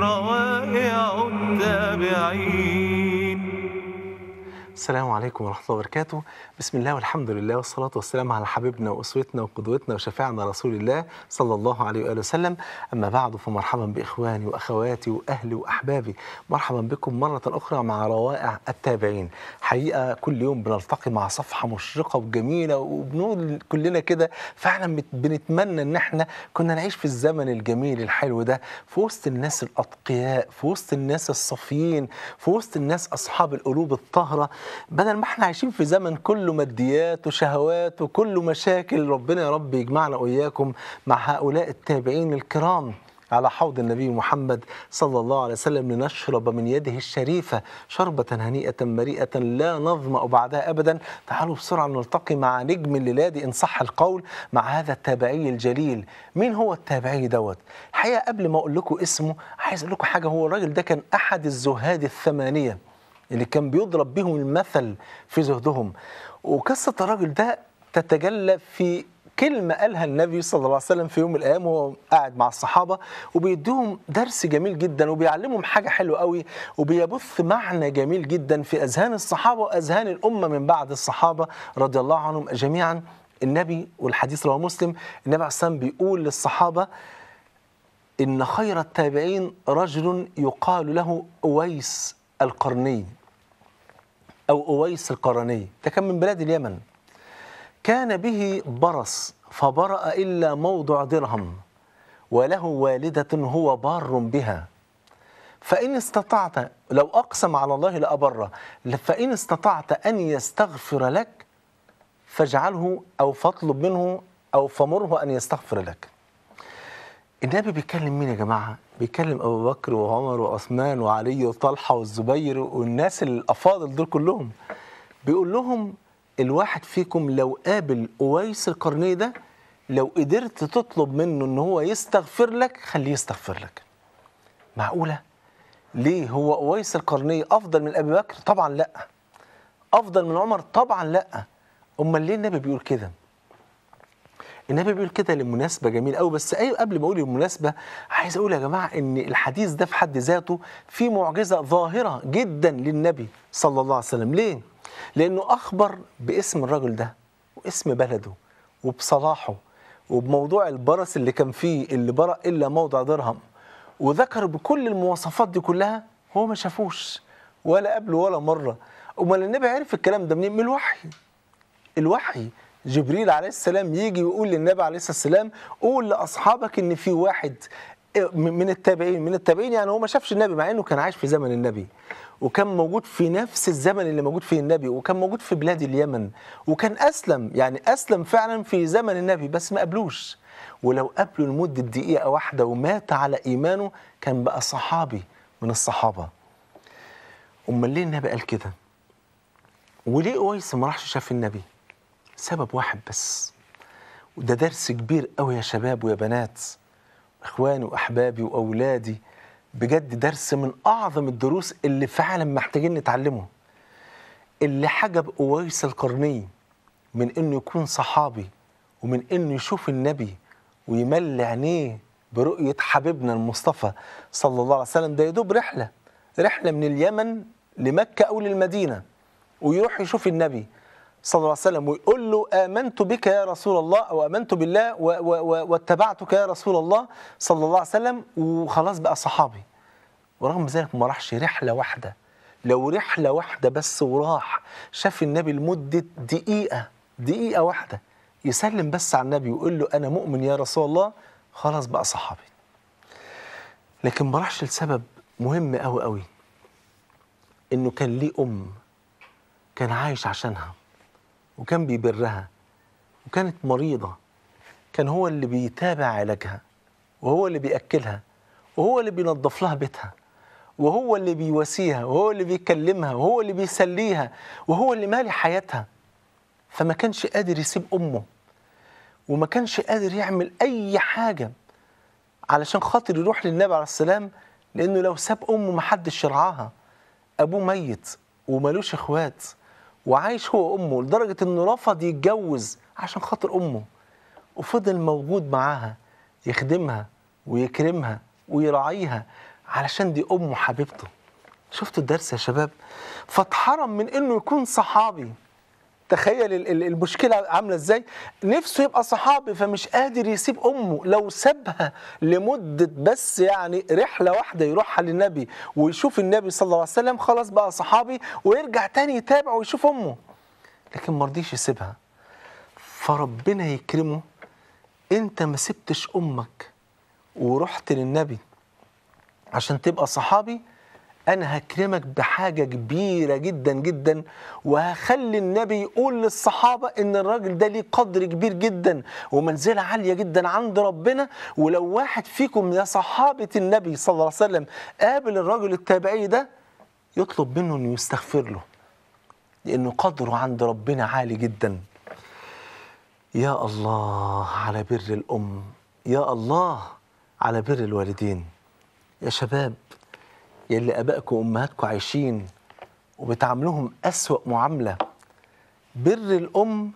روايع التابعين السلام عليكم ورحمة الله وبركاته بسم الله والحمد لله والصلاة والسلام على حبيبنا وأسوتنا وقدوتنا وشفاعنا رسول الله صلى الله عليه وآله وسلم أما بعد فمرحبا بإخواني وأخواتي وأهلي وأحبابي مرحبا بكم مرة أخرى مع روائع التابعين حقيقة كل يوم بنلتقي مع صفحة مشرقة وجميلة وبنقول كلنا كده فعلا بنتمنى إن احنا كنا نعيش في الزمن الجميل الحلو ده في وسط الناس الأتقياء في وسط الناس الصافيين في وسط الناس أصحاب القلوب الطاهرة بدل ما احنا عايشين في زمن كله ماديات وشهوات وكله مشاكل ربنا يا رب يجمعنا واياكم مع هؤلاء التابعين الكرام على حوض النبي محمد صلى الله عليه وسلم لنشرب من يده الشريفة شربة هنيئة مريئة لا نظمأ بعدها أبدا تعالوا بسرعة نلتقي مع نجم الليلادي إن صح القول مع هذا التابعي الجليل مين هو التابعي دوت حقيقة قبل ما أقول لكم اسمه عايز أقول لكم حاجة هو الراجل ده كان أحد الزهاد الثمانية اللي كان بيضرب بهم المثل في زهدهم وقصة الراجل ده تتجلى في كلمة قالها النبي صلى الله عليه وسلم في يوم من الأيام وهو قاعد مع الصحابة وبيديهم درس جميل جدا وبيعلمهم حاجة حلوة قوي وبيبث معنى جميل جدا في أذهان الصحابة وأذهان الأمة من بعد الصحابة رضي الله عنهم جميعا النبي والحديث رواه مسلم النبي عليه الصلاة بيقول للصحابة إن خير التابعين رجل يقال له أويس القرني أو أويس القرني ده كان من بلاد اليمن كان به برص فبرأ إلا موضع درهم وله والدة هو بار بها فإن استطعت لو أقسم على الله لأبره فإن استطعت أن يستغفر لك فاجعله أو فاطلب منه أو فمره أن يستغفر لك النبي بيتكلم مين يا جماعة بيكلم ابو بكر وعمر وعثمان وعلي وطلحه والزبير والناس الافاضل دول كلهم بيقول لهم الواحد فيكم لو قابل اويس القرني ده لو قدرت تطلب منه ان هو يستغفر لك خليه يستغفر لك معقوله ليه هو اويس القرني افضل من ابي بكر طبعا لا افضل من عمر طبعا لا امال ليه النبي بيقول كده النبي بيقول كده لمناسبة جميل قوي بس أيوة قبل ما أقول المناسبة عايز أقول يا جماعة إن الحديث ده في حد ذاته فيه معجزة ظاهرة جدا للنبي صلى الله عليه وسلم ليه؟ لأنه أخبر باسم الرجل ده واسم بلده وبصلاحه وبموضوع البرس اللي كان فيه اللي برأ إلا موضع درهم وذكر بكل المواصفات دي كلها هو ما شافوش ولا قبله ولا مرة أمال النبي عرف الكلام ده منين؟ من الوحي الوحي جبريل عليه السلام يجي ويقول للنبي عليه الصلاه والسلام قول لاصحابك ان في واحد إيه، من التابعين من التابعين يعني هو ما شافش النبي مع انه كان عايش في زمن النبي وكان موجود في نفس الزمن اللي موجود فيه النبي وكان موجود في بلاد اليمن وكان اسلم يعني اسلم فعلا في زمن النبي بس ما قبلوش ولو قابله لمده دقيقه واحده ومات على ايمانه كان بقى صحابي من الصحابه امال ليه النبي قال كده وليه اويس ما راحش شاف النبي سبب واحد بس وده درس كبير قوي يا شباب ويا بنات اخواني واحبابي واولادي بجد درس من اعظم الدروس اللي فعلا محتاجين نتعلمه اللي حجب اويس القرني من انه يكون صحابي ومن انه يشوف النبي ويملي عينيه برؤيه حبيبنا المصطفى صلى الله عليه وسلم ده يدوب رحله رحله من اليمن لمكه او للمدينه ويروح يشوف النبي صلى الله عليه وسلم ويقول له آمنت بك يا رسول الله أو آمنت بالله واتبعتك يا رسول الله صلى الله عليه وسلم وخلاص بقى صحابي ورغم ذلك ما راحش رحلة واحدة لو رحلة واحدة بس وراح شاف النبي لمدة دقيقة دقيقة واحدة يسلم بس على النبي ويقول له أنا مؤمن يا رسول الله خلاص بقى صحابي لكن ما راحش لسبب مهم أوي أوي إنه كان ليه أم كان عايش عشانها وكان بيبرها وكانت مريضة كان هو اللي بيتابع علاجها وهو اللي بيأكلها وهو اللي بينظف لها بيتها وهو اللي بيواسيها وهو اللي بيكلمها وهو اللي بيسليها وهو اللي مالي حياتها فما كانش قادر يسيب أمه وما كانش قادر يعمل أي حاجة علشان خاطر يروح للنبي عليه السلام لأنه لو ساب أمه محدش يرعاها أبوه ميت ومالوش إخوات وعايش هو وامه لدرجه انه رفض يتجوز عشان خاطر امه وفضل موجود معاها يخدمها ويكرمها ويراعيها علشان دي امه حبيبته شفتوا الدرس يا شباب فاتحرم من انه يكون صحابي تخيل المشكله عامله ازاي نفسه يبقى صحابي فمش قادر يسيب امه لو سابها لمده بس يعني رحله واحده يروحها للنبي ويشوف النبي صلى الله عليه وسلم خلاص بقى صحابي ويرجع تاني يتابع ويشوف امه لكن ما رضيش يسيبها فربنا يكرمه انت ما سبتش امك ورحت للنبي عشان تبقى صحابي انا هكرمك بحاجه كبيره جدا جدا وهخلي النبي يقول للصحابه ان الراجل ده ليه قدر كبير جدا ومنزله عاليه جدا عند ربنا ولو واحد فيكم يا صحابه النبي صلى الله عليه وسلم قابل الراجل التابعي ده يطلب منه انه يستغفر له لانه قدره عند ربنا عالي جدا يا الله على بر الام يا الله على بر الوالدين يا شباب يلي ابائكم وامهاتكم عايشين وبتعاملوهم اسوا معامله بر الام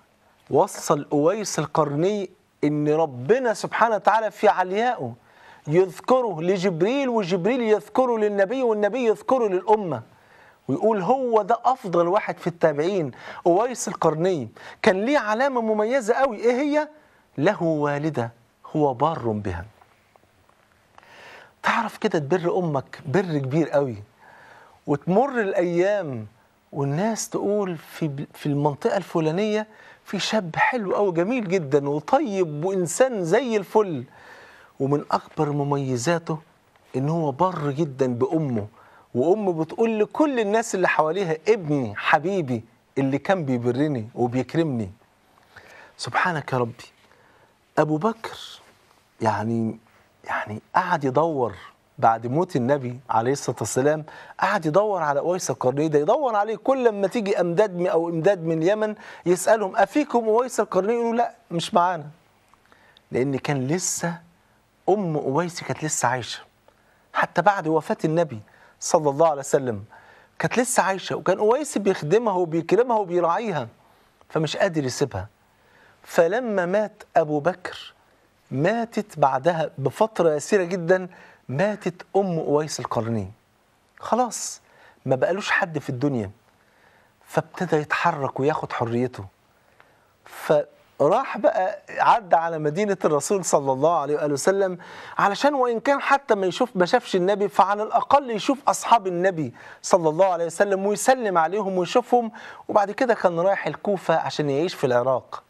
وصل اويس القرني ان ربنا سبحانه وتعالى في عليائه يذكره لجبريل وجبريل يذكره للنبي والنبي يذكره للامه ويقول هو ده افضل واحد في التابعين اويس القرني كان ليه علامه مميزه قوي ايه هي له والده هو بار بها تعرف كده تبر امك بر كبير قوي وتمر الايام والناس تقول في في المنطقه الفلانيه في شاب حلو قوي جميل جدا وطيب وانسان زي الفل ومن اكبر مميزاته ان هو بر جدا بامه وامه بتقول لكل الناس اللي حواليها ابني حبيبي اللي كان بيبرني وبيكرمني سبحانك يا ربي ابو بكر يعني يعني قعد يدور بعد موت النبي عليه الصلاه والسلام قعد يدور على اويس القرني ده يدور عليه كل لما تيجي امداد او امداد من اليمن يسالهم افيكم اويس القرني يقولوا لا مش معانا لان كان لسه ام اويس كانت لسه عايشه حتى بعد وفاه النبي صلى الله عليه وسلم كانت لسه عايشه وكان اويس بيخدمها وبيكرمها وبيراعيها فمش قادر يسيبها فلما مات ابو بكر ماتت بعدها بفترة يسيرة جدا ماتت أم أويس القرني خلاص ما بقالوش حد في الدنيا فابتدى يتحرك وياخد حريته فراح بقى عدى على مدينة الرسول صلى الله عليه وآله وسلم علشان وإن كان حتى ما يشوف ما شافش النبي فعلى الأقل يشوف أصحاب النبي صلى الله عليه وسلم ويسلم عليهم ويشوفهم وبعد كده كان رايح الكوفة عشان يعيش في العراق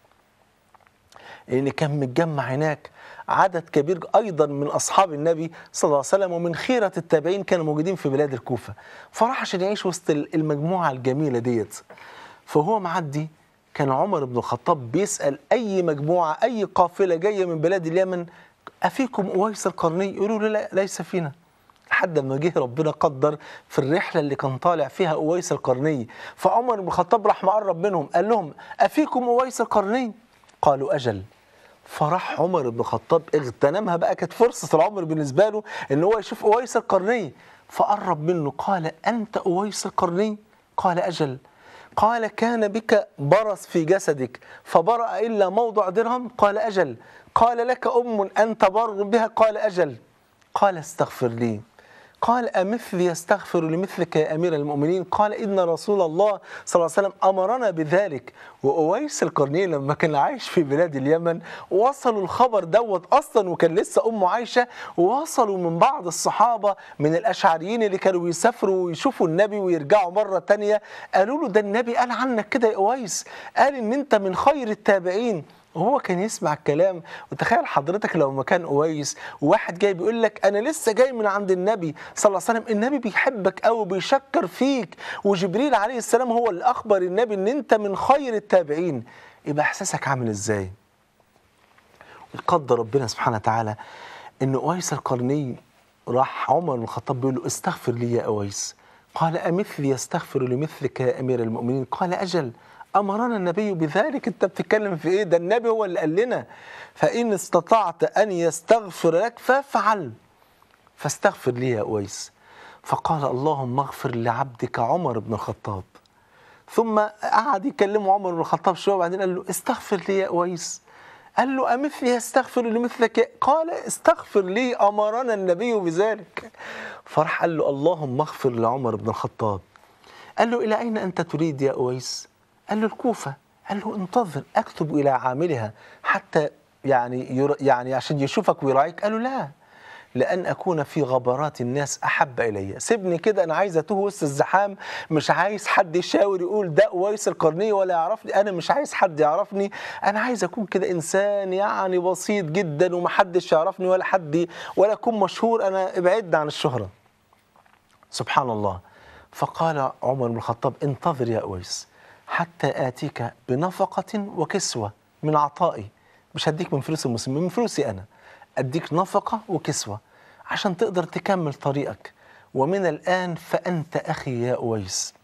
لأن كان متجمع هناك عدد كبير أيضا من أصحاب النبي صلى الله عليه وسلم ومن خيرة التابعين كانوا موجودين في بلاد الكوفة فراح عشان يعيش وسط المجموعة الجميلة ديت فهو معدي كان عمر بن الخطاب بيسأل أي مجموعة أي قافلة جاية من بلاد اليمن أفيكم أويس القرني يقولوا له لا ليس فينا لحد ما جه ربنا قدر في الرحله اللي كان طالع فيها اويس القرني فعمر بن الخطاب راح مقرب منهم قال لهم افيكم اويس القرني قالوا اجل فراح عمر بن الخطاب اغتنمها بقى كانت فرصه العمر بالنسبه له ان هو يشوف اويس القرني فقرب منه قال انت اويس القرني قال اجل قال كان بك برص في جسدك فبرأ الا موضع درهم قال اجل قال لك ام انت بر بها قال اجل قال استغفر لي قال أمثل يستغفر لمثلك يا أمير المؤمنين قال إن رسول الله صلى الله عليه وسلم أمرنا بذلك وأويس القرني لما كان عايش في بلاد اليمن وصلوا الخبر دوت أصلا وكان لسه أم عايشة وصلوا من بعض الصحابة من الأشعريين اللي كانوا يسافروا ويشوفوا النبي ويرجعوا مرة تانية قالوا له ده النبي قال عنك كده يا أويس قال إن أنت من خير التابعين هو كان يسمع الكلام وتخيل حضرتك لو مكان اويس وواحد جاي بيقول لك انا لسه جاي من عند النبي صلى الله عليه وسلم النبي بيحبك او بيشكر فيك وجبريل عليه السلام هو اللي اخبر النبي ان انت من خير التابعين يبقى احساسك عامل ازاي وقدر ربنا سبحانه وتعالى ان اويس القرني راح عمر بن الخطاب بيقول له استغفر لي يا اويس قال امثلي يستغفر لمثلك يا امير المؤمنين قال اجل امرنا النبي بذلك انت بتتكلم في ايه ده النبي هو اللي قال لنا فان استطعت ان يستغفر لك فافعل فاستغفر لي يا اويس فقال اللهم اغفر لعبدك عمر بن الخطاب ثم قعد يكلمه عمر بن الخطاب شويه وبعدين قال له استغفر لي يا اويس قال له أمثلي أستغفر لمثلك قال استغفر لي أمرنا النبي بذلك فراح قال له اللهم اغفر لعمر بن الخطاب قال له إلى أين أنت تريد يا أويس قال له الكوفة قال له انتظر اكتب إلى عاملها حتى يعني ير... يعني عشان يشوفك ويراعيك قال له لا لأن أكون في غبرات الناس أحب إلي سيبني كده أنا عايز أتوه وسط الزحام مش عايز حد يشاور يقول ده ويس القرنية ولا يعرفني أنا مش عايز حد يعرفني أنا عايز أكون كده إنسان يعني بسيط جدا ومحدش يعرفني ولا حد ولا أكون مشهور أنا ابعد عن الشهرة سبحان الله فقال عمر بن الخطاب انتظر يا أويس حتى آتيك بنفقة وكسوة من عطائي مش هديك من فلوس المسلمين من فلوسي أنا أديك نفقة وكسوة عشان تقدر تكمل طريقك ومن الآن فأنت أخي يا أويس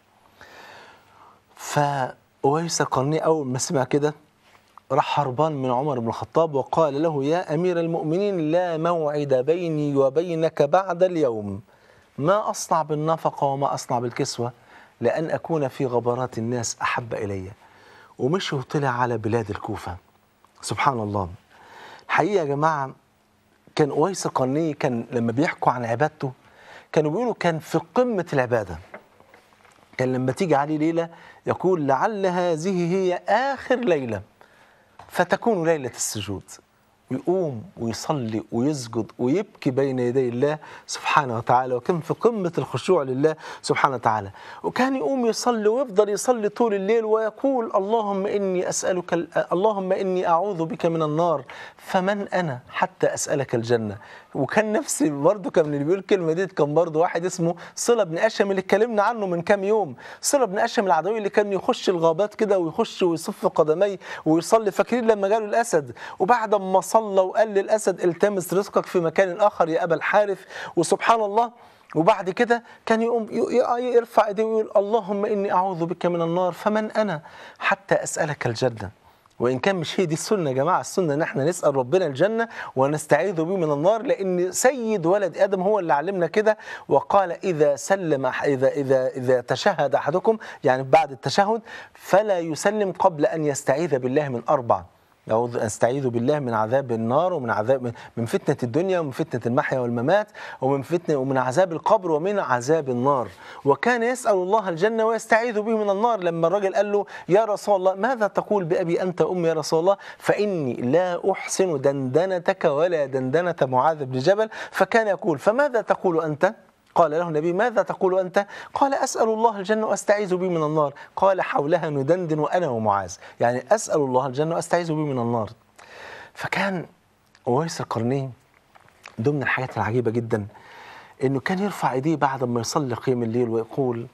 فأويس القرني أول ما سمع كده راح هربان من عمر بن الخطاب وقال له يا أمير المؤمنين لا موعد بيني وبينك بعد اليوم ما أصنع بالنفقة وما أصنع بالكسوة لأن أكون في غبرات الناس أحب إلي ومشي وطلع على بلاد الكوفة سبحان الله الحقيقة يا جماعة كان أويس القرني كان لما بيحكوا عن عبادته كانوا بيقولوا كان في قمة العبادة كان لما تيجي عليه ليلة يقول لعل هذه هي آخر ليلة فتكون ليلة السجود ويقوم ويصلي ويسجد ويبكي بين يدي الله سبحانه وتعالى وكان في قمة الخشوع لله سبحانه وتعالى وكان يقوم يصلي ويفضل يصلي طول الليل ويقول اللهم إني أسألك اللهم إني أعوذ بك من النار فمن أنا حتى أسألك الجنة وكان نفسي برضه كان من اللي بيقول الكلمة دي كان برضه واحد اسمه صلة بن أشم اللي اتكلمنا عنه من كام يوم صلة بن أشم العدوي اللي كان يخش الغابات كده ويخش ويصف قدميه ويصلي فاكرين لما جاله الأسد وبعد ما صلى صلى وقال للأسد التمس رزقك في مكان آخر يا أبا الحارث وسبحان الله وبعد كده كان يقوم يرفع ايديه ويقول اللهم اني اعوذ بك من النار فمن انا حتى اسالك الجنه وان كان مش هي دي السنه يا جماعه السنه ان احنا نسال ربنا الجنه ونستعيذ به من النار لان سيد ولد ادم هو اللي علمنا كده وقال اذا سلم اذا اذا اذا تشهد احدكم يعني بعد التشهد فلا يسلم قبل ان يستعيذ بالله من اربع أعوذ أستعيذ بالله من عذاب النار ومن عذاب من فتنة الدنيا ومن فتنة المحيا والممات ومن فتنة ومن عذاب القبر ومن عذاب النار وكان يسأل الله الجنة ويستعيذ به من النار لما الراجل قال له يا رسول الله ماذا تقول بأبي أنت أمي يا رسول الله فإني لا أحسن دندنتك ولا دندنة معاذ بن جبل فكان يقول فماذا تقول أنت؟ قال له النبي ماذا تقول أنت؟ قال أسأل الله الجنة وأستعيذ بي من النار قال حولها ندندن وأنا ومعاذ يعني أسأل الله الجنة وأستعيذ بي من النار فكان أويس القرنين ضمن الحاجات العجيبة جدا أنه كان يرفع إيديه بعد ما يصلي قيام الليل ويقول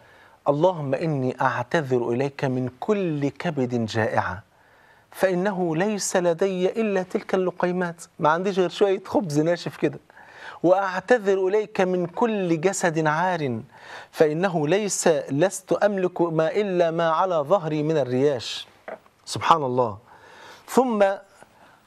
اللهم إني أعتذر إليك من كل كبد جائعة فإنه ليس لدي إلا تلك اللقيمات ما عنديش غير شوية خبز ناشف كده وأعتذر إليك من كل جسد عار فإنه ليس لست أملك ما إلا ما على ظهري من الرياش سبحان الله ثم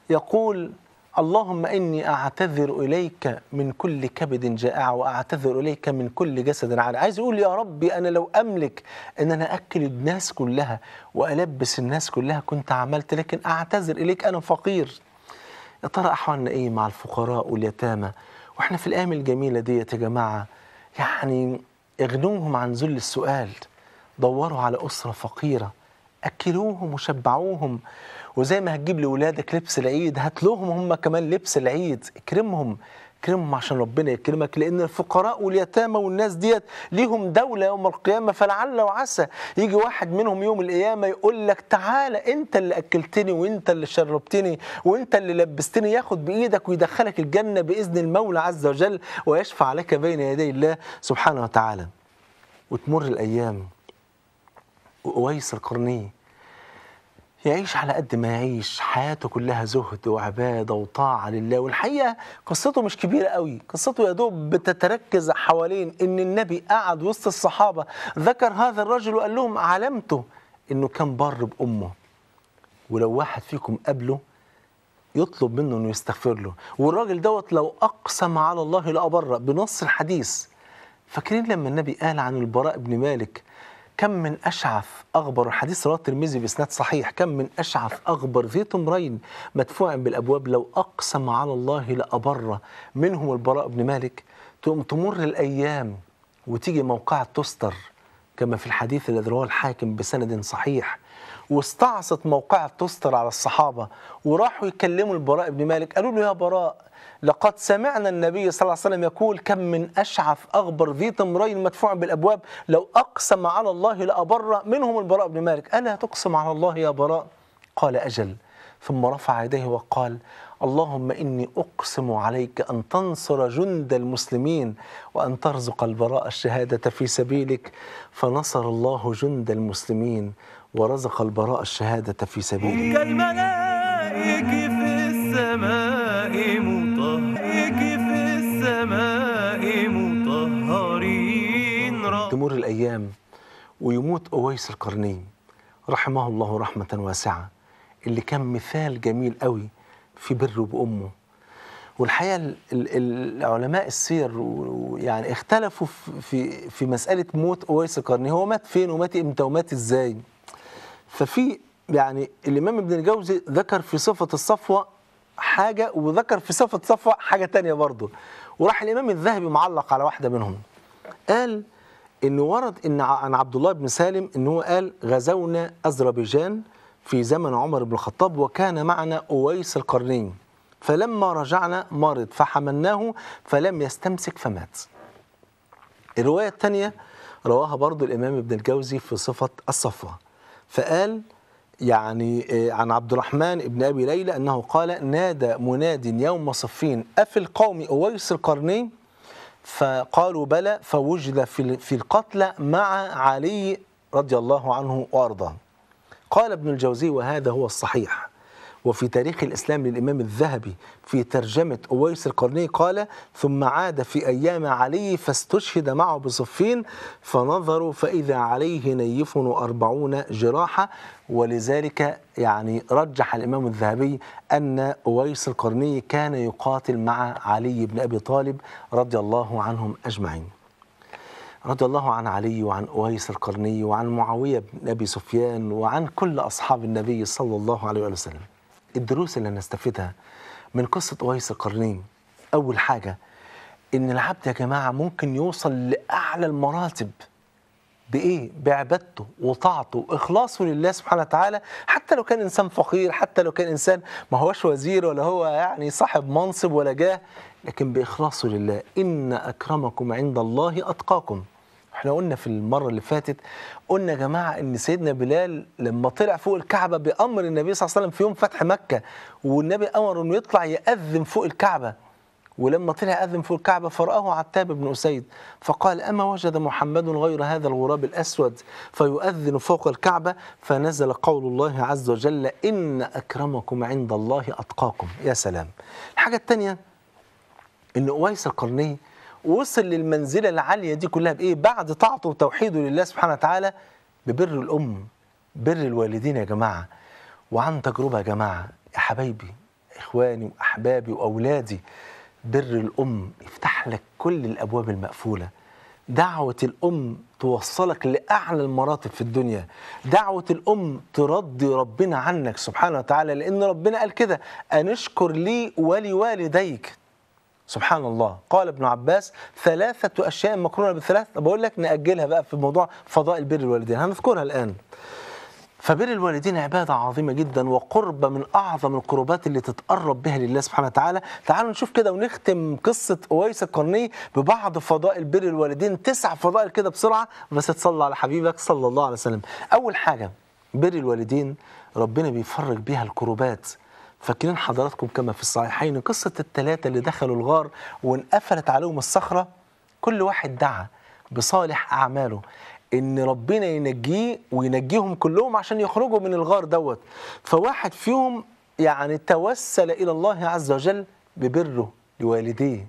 يقول اللهم إني أعتذر إليك من كل كبد جائع وأعتذر إليك من كل جسد عار عايز يقول يا ربي أنا لو أملك أن أنا أكل الناس كلها وألبس الناس كلها كنت عملت لكن أعتذر إليك أنا فقير يا ترى أحوالنا إيه مع الفقراء واليتامى واحنا في الايام الجميله ديت يا جماعه يعني اغنوهم عن ذل السؤال دوروا على اسره فقيره اكلوهم وشبعوهم وزي ما هتجيب لاولادك لبس العيد هات لهم هم كمان لبس العيد اكرمهم اكرمهم عشان ربنا يكرمك لان الفقراء واليتامى والناس ديت ليهم دوله يوم القيامه فلعل وعسى يجي واحد منهم يوم القيامه يقول لك تعالى انت اللي اكلتني وانت اللي شربتني وانت اللي لبستني ياخد بايدك ويدخلك الجنه باذن المولى عز وجل ويشفع لك بين يدي الله سبحانه وتعالى وتمر الايام وقويس القرنيه يعيش على قد ما يعيش حياته كلها زهد وعبادة وطاعة لله والحقيقة قصته مش كبيرة قوي قصته يا دوب بتتركز حوالين ان النبي قعد وسط الصحابة ذكر هذا الرجل وقال لهم علامته انه كان بر بأمه ولو واحد فيكم قبله يطلب منه انه يستغفر له والراجل دوت لو اقسم على الله لابره بنص الحديث فاكرين لما النبي قال عن البراء بن مالك كم من أشعث أغبر حديث رواه الترمذي بإسناد صحيح كم من أشعث أغبر ذي تمرين مدفوع بالأبواب لو أقسم على الله لأبر منهم البراء بن مالك تقوم تمر الأيام وتيجي موقعة تستر كما في الحديث الذي رواه الحاكم بسند صحيح واستعصت موقعة تستر على الصحابة وراحوا يكلموا البراء بن مالك قالوا له يا براء لقد سمعنا النبي صلى الله عليه وسلم يقول كم من أشعف أغبر ذي تمرين مدفوع بالأبواب لو أقسم على الله لأبر منهم البراء بن مالك ألا تقسم على الله يا براء قال أجل ثم رفع يديه وقال اللهم إني أقسم عليك أن تنصر جند المسلمين وأن ترزق البراء الشهادة في سبيلك فنصر الله جند المسلمين ورزق البراء الشهادة في سبيله الإسلام ويموت أويس القرني رحمه الله رحمة واسعة اللي كان مثال جميل قوي في بره بأمه والحقيقة العلماء السير يعني اختلفوا في, في مسألة موت أويس القرني هو مات فين ومات إمتى ومات إزاي ففي يعني الإمام ابن الجوزي ذكر في صفة الصفوة حاجة وذكر في صفة صفوة حاجة تانية برضه وراح الإمام الذهبي معلق على واحدة منهم قال ان ورد ان عن عبد الله بن سالم ان هو قال غزونا اذربيجان في زمن عمر بن الخطاب وكان معنا اويس القرنين فلما رجعنا مرض فحملناه فلم يستمسك فمات الروايه الثانيه رواها برضو الامام ابن الجوزي في صفه الصفوه فقال يعني آه، عن عبد الرحمن ابن ابي ليلى انه قال نادى مناد يوم صفين افي القوم اويس القرنين فقالوا بلى فوجد في القتلى مع علي رضي الله عنه وارضاه قال ابن الجوزي وهذا هو الصحيح وفي تاريخ الإسلام للإمام الذهبي في ترجمة أويس القرني قال ثم عاد في أيام علي فاستشهد معه بصفين فنظروا فإذا عليه نيف أربعون جراحة ولذلك يعني رجح الإمام الذهبي أن أويس القرني كان يقاتل مع علي بن أبي طالب رضي الله عنهم أجمعين رضي الله عن علي وعن أويس القرني وعن معاوية بن أبي سفيان وعن كل أصحاب النبي صلى الله عليه وسلم الدروس اللي نستفيدها من قصة أويس القرنين أول حاجة إن العبد يا جماعة ممكن يوصل لأعلى المراتب بإيه؟ بعبادته وطاعته وإخلاصه لله سبحانه وتعالى حتى لو كان إنسان فقير حتى لو كان إنسان ما هوش وزير ولا هو يعني صاحب منصب ولا جاه لكن بإخلاصه لله إن أكرمكم عند الله أتقاكم احنا قلنا في المرة اللي فاتت قلنا يا جماعة ان سيدنا بلال لما طلع فوق الكعبة بأمر النبي صلى الله عليه وسلم في يوم فتح مكة والنبي أمر انه يطلع يأذن فوق الكعبة ولما طلع أذن فوق الكعبة فرآه عتاب بن أسيد فقال أما وجد محمد غير هذا الغراب الأسود فيؤذن فوق الكعبة فنزل قول الله عز وجل إن أكرمكم عند الله أتقاكم يا سلام الحاجة الثانية إن أويس القرني وصل للمنزلة العالية دي كلها بإيه؟ بعد طاعته وتوحيده لله سبحانه وتعالى ببر الأم بر الوالدين يا جماعة وعن تجربة يا جماعة يا حبايبي إخواني وأحبابي وأولادي بر الأم يفتح لك كل الأبواب المقفولة دعوة الأم توصلك لأعلى المراتب في الدنيا دعوة الأم ترضي ربنا عنك سبحانه وتعالى لأن ربنا قال كده أنشكر لي ولوالديك سبحان الله قال ابن عباس ثلاثة أشياء مقرونة بالثلاث بقول لك نأجلها بقى في موضوع فضائل بر الوالدين هنذكرها الآن فبر الوالدين عبادة عظيمة جدا وقربة من أعظم القربات اللي تتقرب بها لله سبحانه وتعالى تعالوا نشوف كده ونختم قصة أويس القرني ببعض فضائل بر الوالدين تسع فضائل كده بسرعة بس تصلى على حبيبك صلى الله عليه وسلم أول حاجة بر الوالدين ربنا بيفرج بها الكروبات فاكرين حضراتكم كما في الصحيحين قصة الثلاثة اللي دخلوا الغار وانقفلت عليهم الصخرة كل واحد دعا بصالح أعماله ان ربنا ينجيه وينجيهم كلهم عشان يخرجوا من الغار دوت فواحد فيهم يعني توسل الى الله عز وجل ببره لوالديه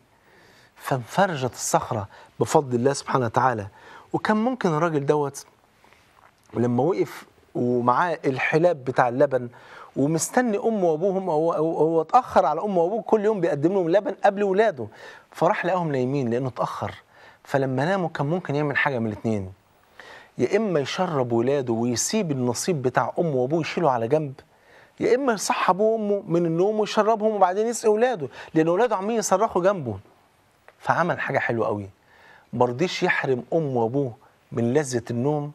فانفرجت الصخره بفضل الله سبحانه وتعالى وكان ممكن الراجل دوت لما وقف ومعاه الحلاب بتاع اللبن ومستني امه وابوهم هو هو اتاخر على امه وابوه كل يوم بيقدم لهم لبن قبل ولاده فراح لقاهم نايمين لانه اتاخر فلما ناموا كان ممكن يعمل حاجه من الاثنين يا اما يشرب ولاده ويسيب النصيب بتاع امه وابوه يشيله على جنب يا اما يصحى ابوه وامه من النوم ويشربهم وبعدين يسقي ولاده لان ولاده عمالين يصرخوا جنبه فعمل حاجه حلوه قوي رضيش يحرم امه وابوه من لذه النوم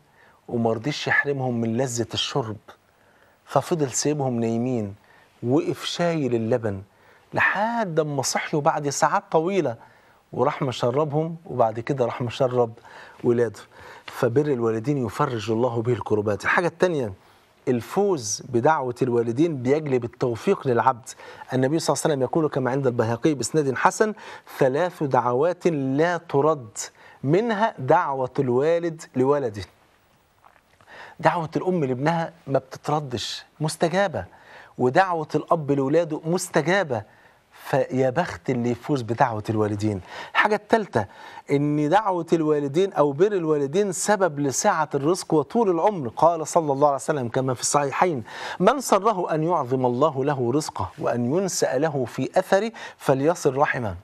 رضيش يحرمهم من لذه الشرب ففضل سيبهم نايمين وقف شايل اللبن لحد ما صحيوا بعد ساعات طويله وراح مشربهم وبعد كده راح مشرب ولاده فبر الوالدين يفرج الله به الكربات الحاجه الثانيه الفوز بدعوة الوالدين بيجلب التوفيق للعبد النبي صلى الله عليه وسلم يقول كما عند البيهقي بإسناد حسن ثلاث دعوات لا ترد منها دعوة الوالد لولده دعوة الأم لابنها ما بتتردش مستجابة ودعوة الأب لولاده مستجابة فيا بخت اللي يفوز بدعوة الوالدين الحاجة الثالثة أن دعوة الوالدين أو بر الوالدين سبب لسعة الرزق وطول العمر قال صلى الله عليه وسلم كما في الصحيحين من سره أن يعظم الله له رزقه وأن ينسأ له في أثره فليصل رحمه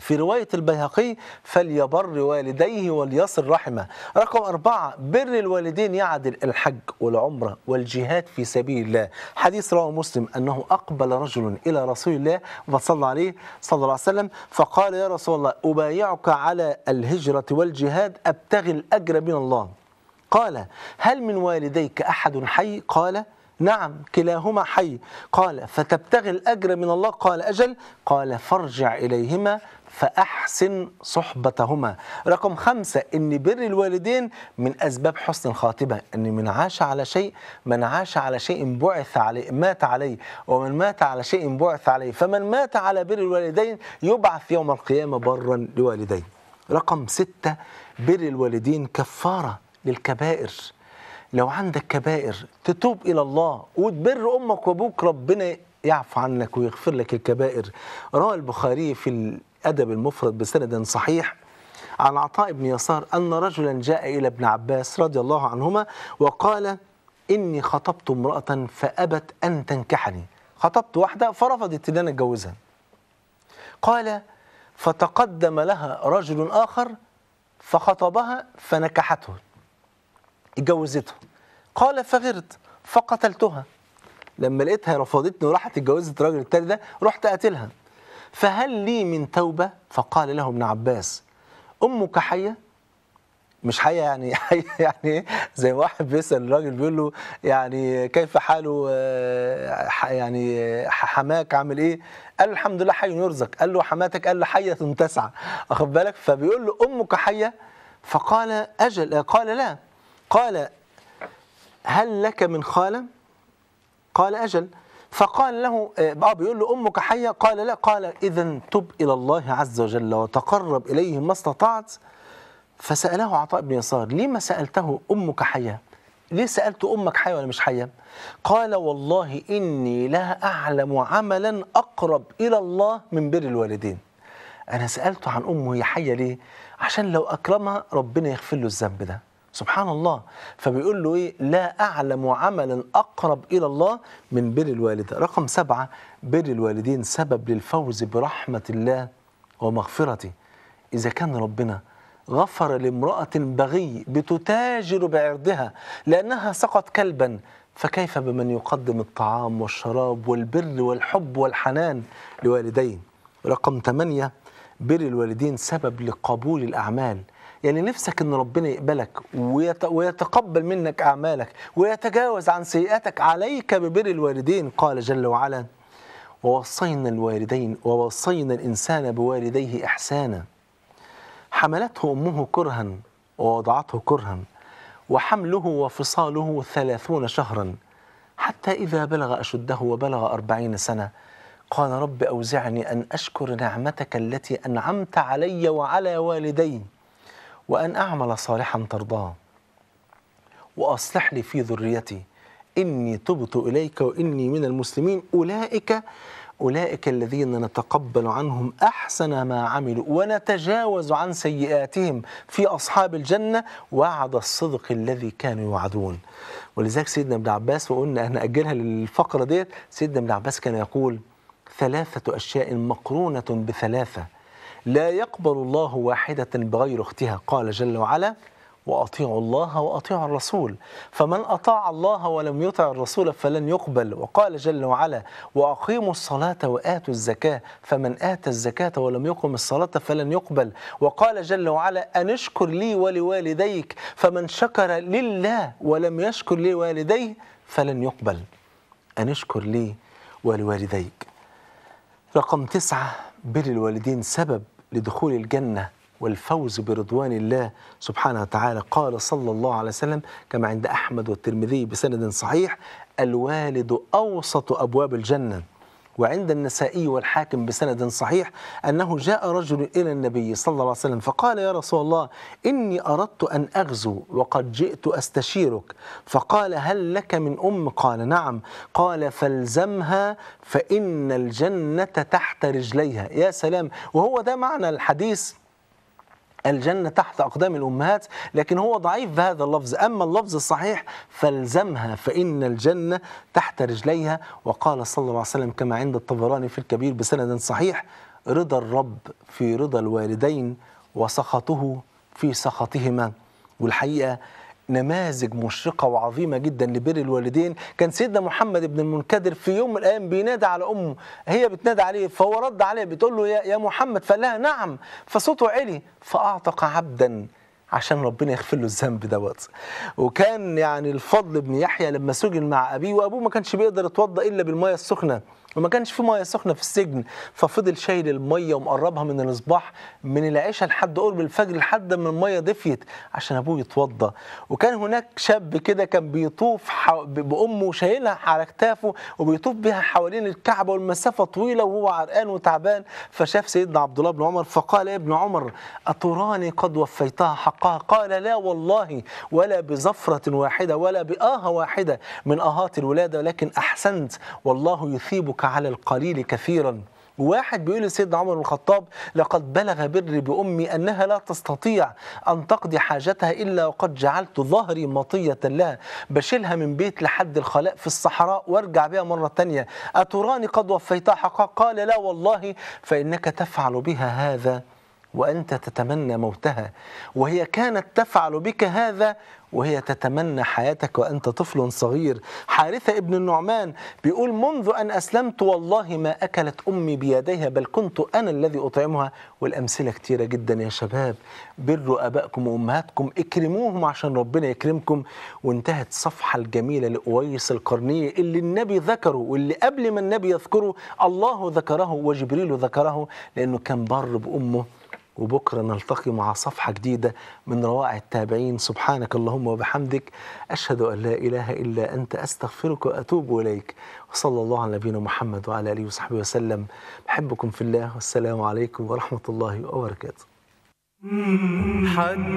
في رواية البيهقي فليبر والديه وليصل رحمه رقم أربعة بر الوالدين يعدل الحج والعمرة والجهاد في سبيل الله حديث رواه مسلم أنه أقبل رجل إلى رسول الله وصلى عليه صلى الله عليه وسلم فقال يا رسول الله أبايعك على الهجرة والجهاد أبتغي الأجر من الله قال هل من والديك أحد حي قال نعم كلاهما حي قال فتبتغي الأجر من الله قال أجل قال فارجع إليهما فأحسن صحبتهما رقم خمسة أن بر الوالدين من أسباب حسن الخاتمة أن من عاش على شيء من عاش على شيء بعث عليه مات عليه ومن مات على شيء بعث عليه فمن مات على بر الوالدين يبعث يوم القيامة برا لوالديه رقم ستة بر الوالدين كفارة للكبائر لو عندك كبائر تتوب إلى الله وتبر أمك وأبوك ربنا يعفو عنك ويغفر لك الكبائر روى البخاري في الأدب المفرد بسند صحيح عن عطاء بن يسار أن رجلا جاء إلى ابن عباس رضي الله عنهما وقال إني خطبت امرأة فأبت أن تنكحني خطبت واحدة فرفضت أن أنا أتجوزها قال فتقدم لها رجل آخر فخطبها فنكحته اتجوزته قال فغرت فقتلتها لما لقيتها رفضتني وراحت اتجوزت الراجل التاني ده رحت قاتلها فهل لي من توبة فقال له ابن عباس أمك حية مش حية يعني حية يعني زي واحد بيسأل الراجل بيقول له يعني كيف حاله آه، يعني حماك عامل ايه قال له الحمد لله حي يرزق قال له حماتك قال له حية تسعى واخد بالك فبيقول له أمك حية فقال أجل قال لا قال هل لك من خال قال أجل فقال له اه بيقول له امك حيه قال لا قال اذا تب الى الله عز وجل وتقرب اليه ما استطعت فساله عطاء بن يسار ليه ما سالته امك حيه؟ ليه سالت امك حيه ولا مش حيه؟ قال والله اني لا اعلم عملا اقرب الى الله من بر الوالدين. انا سالته عن امه هي حيه ليه؟ عشان لو اكرمها ربنا يغفر له الذنب ده. سبحان الله فبيقول له ايه لا اعلم عملا اقرب الى الله من بر الوالده رقم سبعه بر الوالدين سبب للفوز برحمه الله ومغفرته اذا كان ربنا غفر لامراه بغي بتتاجر بعرضها لانها سقط كلبا فكيف بمن يقدم الطعام والشراب والبر والحب والحنان لوالديه رقم ثمانية بر الوالدين سبب لقبول الاعمال يعني نفسك ان ربنا يقبلك ويتقبل منك اعمالك ويتجاوز عن سيئاتك عليك ببر الوالدين قال جل وعلا ووصينا الوالدين ووصينا الانسان بوالديه احسانا حملته امه كرها ووضعته كرها وحمله وفصاله ثلاثون شهرا حتى إذا بلغ أشده وبلغ أربعين سنة قال رب أوزعني أن أشكر نعمتك التي أنعمت علي وعلى والدي وأن أعمل صالحا ترضاه وأصلح لي في ذريتي إني تبت إليك وإني من المسلمين أولئك أولئك الذين نتقبل عنهم أحسن ما عملوا ونتجاوز عن سيئاتهم في أصحاب الجنة وعد الصدق الذي كانوا يوعدون ولذلك سيدنا ابن عباس وقلنا هنأجلها للفقرة ديت سيدنا ابن عباس كان يقول ثلاثة أشياء مقرونة بثلاثة لا يقبل الله واحدة بغير أختها قال جل وعلا وأطيعوا الله وأطيعوا الرسول فمن أطاع الله ولم يطع الرسول فلن يقبل وقال جل وعلا وأقيموا الصلاة وآتوا الزكاة فمن آتى الزكاة ولم يقم الصلاة فلن يقبل وقال جل وعلا أن اشكر لي ولوالديك فمن شكر لله ولم يشكر لوالديه فلن يقبل أن اشكر لي ولوالديك رقم تسعة بر الوالدين سبب لدخول الجنة والفوز برضوان الله سبحانه وتعالى قال صلى الله عليه وسلم كما عند أحمد والترمذي بسند صحيح الوالد أوسط أبواب الجنة وعند النسائي والحاكم بسند صحيح أنه جاء رجل إلى النبي صلى الله عليه وسلم فقال يا رسول الله إني أردت أن أغزو وقد جئت أستشيرك فقال هل لك من أم قال نعم قال فالزمها فإن الجنة تحت رجليها يا سلام وهو ده معنى الحديث الجنة تحت أقدام الأمهات لكن هو ضعيف بهذا اللفظ أما اللفظ الصحيح فالزمها فإن الجنة تحت رجليها وقال صلى الله عليه وسلم كما عند الطبراني في الكبير بسند صحيح رضا الرب في رضا الوالدين وسخطه في سخطهما والحقيقة نماذج مشرقة وعظيمة جدا لبر الوالدين كان سيدنا محمد بن المنكدر في يوم من الأيام بينادى على أمه هي بتنادى عليه فهو رد عليه بتقول له يا محمد فقال لها نعم فصوته علي فأعتق عبدا عشان ربنا يغفر له الذنب دوت وكان يعني الفضل بن يحيى لما سجن مع ابيه وابوه ما كانش بيقدر يتوضا الا بالميه السخنه وما كانش في ميه سخنه في السجن ففضل شايل الميه ومقربها من المصباح من العشاء لحد قرب الفجر لحد ما الميه دفيت عشان ابوه يتوضا وكان هناك شاب كده كان بيطوف بامه شايلها على كتافه وبيطوف بها حوالين الكعبه والمسافه طويله وهو عرقان وتعبان فشاف سيدنا عبد الله بن عمر فقال يا ابن عمر اتراني قد وفيتها حق حقها قال لا والله ولا بزفرة واحدة ولا بآهة واحدة من آهات الولادة ولكن أحسنت والله يثيبك على القليل كثيرا واحد بيقول لسيدنا عمر بن الخطاب لقد بلغ بري بأمي أنها لا تستطيع أن تقضي حاجتها إلا وقد جعلت ظهري مطية لها بشيلها من بيت لحد الخلاء في الصحراء وارجع بها مرة تانية أتراني قد وفيتها حقها قال لا والله فإنك تفعل بها هذا وأنت تتمنى موتها وهي كانت تفعل بك هذا وهي تتمنى حياتك وأنت طفل صغير حارثة ابن النعمان بيقول منذ أن أسلمت والله ما أكلت أمي بيديها بل كنت أنا الذي أطعمها والأمثلة كتيرة جدا يا شباب بروا أبائكم وأمهاتكم اكرموهم عشان ربنا يكرمكم وانتهت الصفحة الجميلة لأويس القرنية اللي النبي ذكره واللي قبل ما النبي يذكره الله ذكره وجبريل ذكره لأنه كان بر بأمه وبكرة نلتقي مع صفحة جديدة من روائع التابعين سبحانك اللهم وبحمدك أشهد أن لا إله إلا أنت أستغفرك وأتوب إليك وصلى الله على نبينا محمد وعلى آله وصحبه وسلم بحبكم في الله والسلام عليكم ورحمة الله وبركاته حدثونا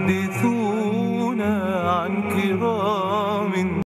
عن كرام